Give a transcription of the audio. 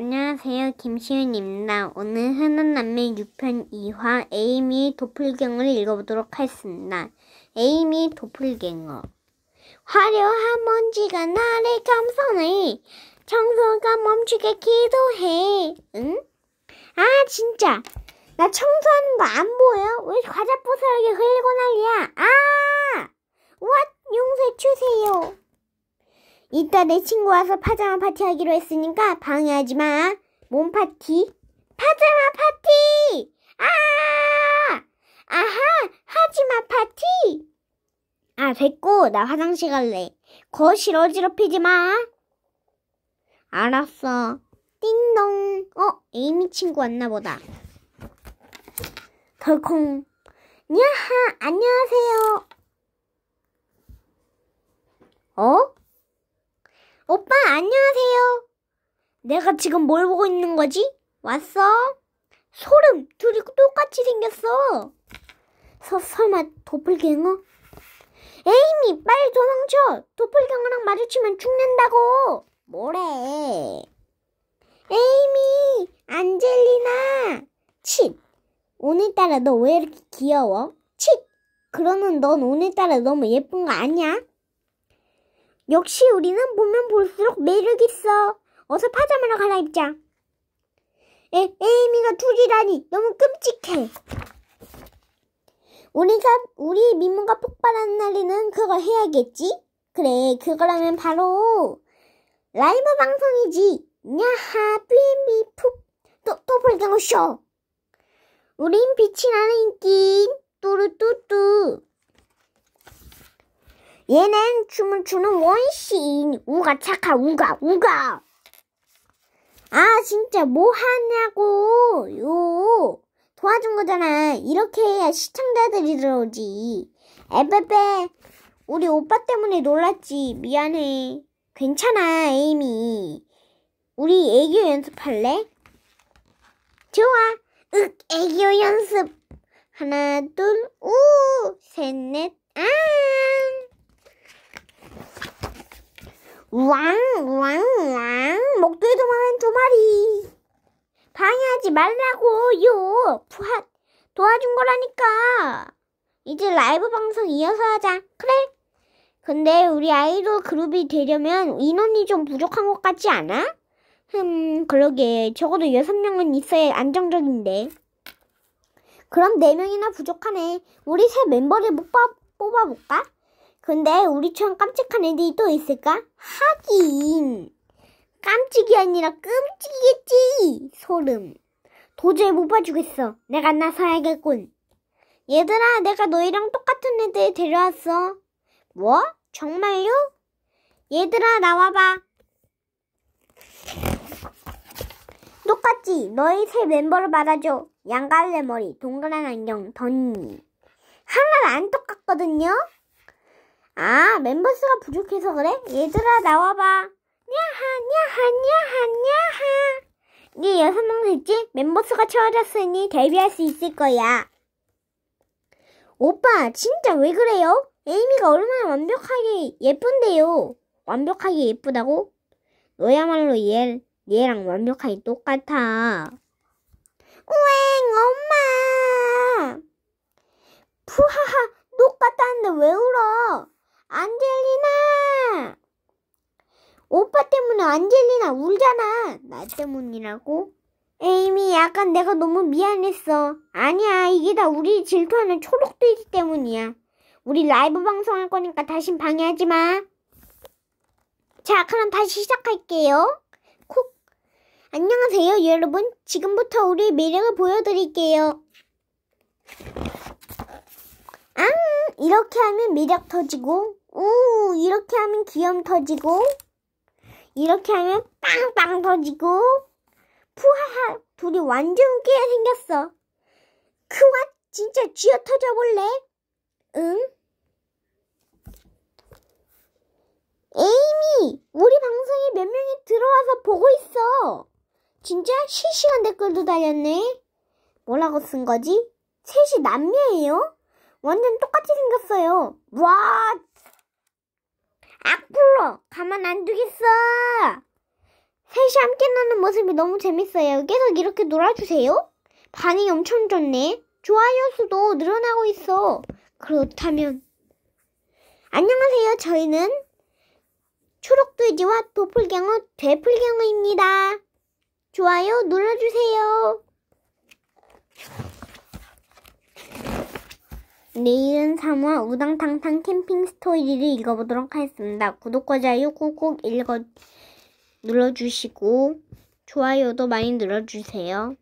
안녕하세요. 김시윤입니다. 오늘 흔한 남매 6편 2화 에이미의 도플갱어를 읽어보도록 하겠습니다. 에이미 도플갱어 화려한 먼지가 나를 감싸네. 청소가 멈추게 기도해. 응? 아 진짜. 나 청소하는 거 안 보여? 왜 과자 부스러기 흘리고 난리야? 아! 왓 용서해 주세요. 이따 내 친구 와서 파자마 파티 하기로 했으니까 방해하지 마. 몸 파티. 파자마 파티! 아! 아하! 하지마 파티! 아, 됐고. 나 화장실 갈래. 거실 어지럽히지 마. 알았어. 띵동. 어, 에이미 친구 왔나 보다. 덜콩. 야하, 안녕하세요. 어? 내가 지금 뭘 보고 있는 거지? 왔어? 소름! 둘이 똑같이 생겼어! 서, 설마 도플갱어? 에이미 빨리 도망쳐! 도플갱어랑 마주치면 죽는다고! 뭐래? 에이미! 안젤리나! 칫! 오늘따라 너 왜 이렇게 귀여워? 칫! 그러는넌 오늘따라 너무 예쁜 거 아니야? 역시 우리는 보면 볼수록 매력있어. 어서 파자마를 갈아입자. 에, 에이미가 둘이라니 너무 끔찍해. 우리가 우리 민문가 폭발하는 날에는 그걸 해야겠지? 그래, 그거라면 바로 라이브 방송이지. 야하, 삐미 푹. 또, 또불경 쇼. 우린 빛이 나는 인기 뚜루뚜뚜. 얘는 춤을 추는 원시 우가 착하 우가 우가. 아, 진짜 뭐 하냐고, 요. 도와준 거잖아. 이렇게 해야 시청자들이 들어오지. 에베베, 우리 오빠 때문에 놀랐지. 미안해. 괜찮아, 에이미. 우리 애교 연습할래? 좋아. 윽, 애교 연습. 하나, 둘, 우, 셋, 넷, 아. 왕, 왕, 왕. 목도에도 파리. 방해하지 말라고요. 부하, 도와준 거라니까. 이제 라이브 방송 이어서 하자. 그래? 근데 우리 아이돌 그룹이 되려면 인원이 좀 부족한 것 같지 않아? 흠, 그러게. 적어도 여섯 명은 있어야 안정적인데. 그럼 네명이나 부족하네. 우리 새 멤버를 뽑 뽑아볼까? 근데 우리처럼 깜찍한 애들이 또 있을까? 하긴. 깜찍이 아니라 끔찍이겠지. 소름. 도저히 못 봐주겠어. 내가 나서야겠군. 얘들아, 내가 너희랑 똑같은 애들 데려왔어. 뭐? 정말요? 얘들아, 나와봐. 똑같지? 너희 새 멤버를 받아줘 양갈래 머리, 동그란 안경, 던니. 하나는 안 똑같거든요? 아, 멤버 수가 부족해서 그래? 얘들아, 나와봐. 야하, 야하, 야하, 야하. 네 여섯 명 됐지? 멤버 수가 채워졌으니 데뷔할 수 있을 거야. 오빠, 진짜 왜 그래요? 에이미가 얼마나 완벽하게 예쁜데요. 완벽하게 예쁘다고? 너야말로 얘, 얘랑 완벽하게 똑같아. 우 엄마! 푸하하, 똑같다는데 왜 울어? 안젤리나! 오빠 때문에 안젤리나 울잖아. 나 때문이라고? 에이미, 약간 내가 너무 미안했어. 아니야, 이게 다 우리 질투하는 초록돼지 때문이야. 우리 라이브 방송할 거니까 다신 방해하지 마. 자, 그럼 다시 시작할게요. 콕. 안녕하세요, 여러분. 지금부터 우리의 매력을 보여드릴게요. 앙! 이렇게 하면 매력 터지고, 우! 이렇게 하면 귀염 터지고, 이렇게 하면 빵빵 터지고 푸하하 둘이 완전 웃게 생겼어. 크와 진짜 쥐어 터져 볼래? 응? 에이미, 우리 방송에 몇 명이 들어와서 보고 있어. 진짜 실시간 댓글도 달렸네. 뭐라고 쓴 거지? 셋이 남매예요? 완전 똑같이 생겼어요. 와, 악플로 아, 가만 안 두겠어. 셋이 함께 노는 모습이 너무 재밌어요. 계속 이렇게 놀아주세요. 반응이 엄청 좋네. 좋아요 수도 늘어나고 있어. 그렇다면 안녕하세요. 저희는 초록돼지와 도플갱어, 되플갱어입니다. 좋아요 눌러주세요. 내일은 3화 우당탕탕 캠핑 스토리를 읽어보도록 하겠습니다. 구독과 좋아요 꾹꾹 읽어 눌러주시고 좋아요도 많이 눌러주세요.